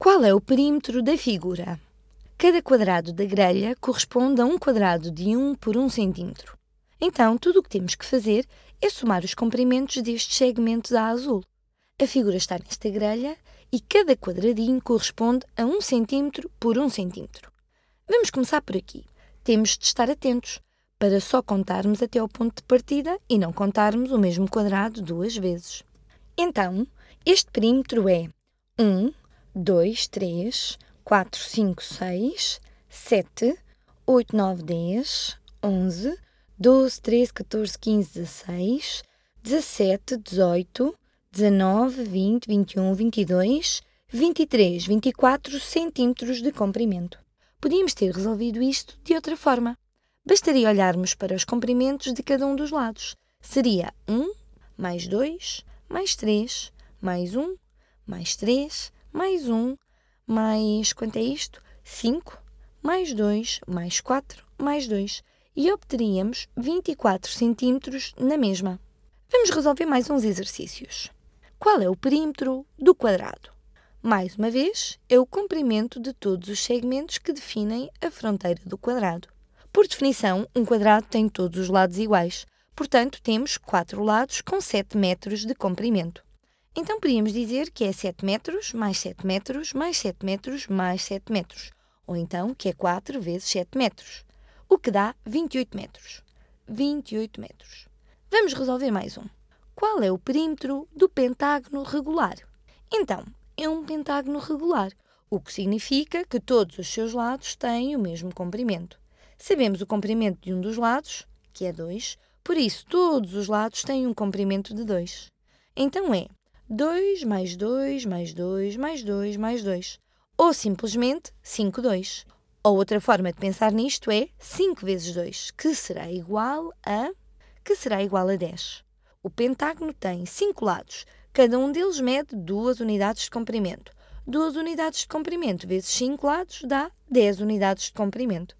Qual é o perímetro da figura? Cada quadrado da grelha corresponde a um quadrado de 1 por 1 centímetro. Então, tudo o que temos que fazer é somar os comprimentos destes segmentos a azul. A figura está nesta grelha e cada quadradinho corresponde a 1 centímetro por 1 centímetro. Vamos começar por aqui. Temos de estar atentos para só contarmos até ao ponto de partida e não contarmos o mesmo quadrado duas vezes. Então, este perímetro é 1 2, 3, 4, 5, 6, 7, 8, 9, 10, 11, 12, 13, 14, 15, 16, 17, 18, 19, 20, 21, 22, 23, 24 centímetros de comprimento. Podíamos ter resolvido isto de outra forma. Bastaria olharmos para os comprimentos de cada um dos lados. Seria 1 mais 2 mais 3 mais 1 mais 3 mais 1, mais quanto é isto? 5, mais 2, mais 4, mais 2 e obteríamos 24 centímetros na mesma. Vamos resolver mais uns exercícios. Qual é o perímetro do quadrado? Mais uma vez, é o comprimento de todos os segmentos que definem a fronteira do quadrado. Por definição, um quadrado tem todos os lados iguais, portanto, temos quatro lados com 7 metros de comprimento. Então podíamos dizer que é 7 metros mais 7 metros mais 7 metros mais 7 metros, ou então que é 4 vezes 7 metros, o que dá 28 metros. 28 metros. Vamos resolver mais um. Qual é o perímetro do pentágono regular? Então, é um pentágono regular, o que significa que todos os seus lados têm o mesmo comprimento. Sabemos o comprimento de um dos lados, que é 2, por isso todos os lados têm um comprimento de 2. Então é 2 mais 2 mais 2 mais 2 mais 2. Ou simplesmente 5, 2. Ou outra forma de pensar nisto é 5 vezes 2, que será igual a que será igual a 10. O pentágono tem 5 lados, cada um deles mede 2 unidades de comprimento. 2 unidades de comprimento vezes 5 lados dá 10 unidades de comprimento.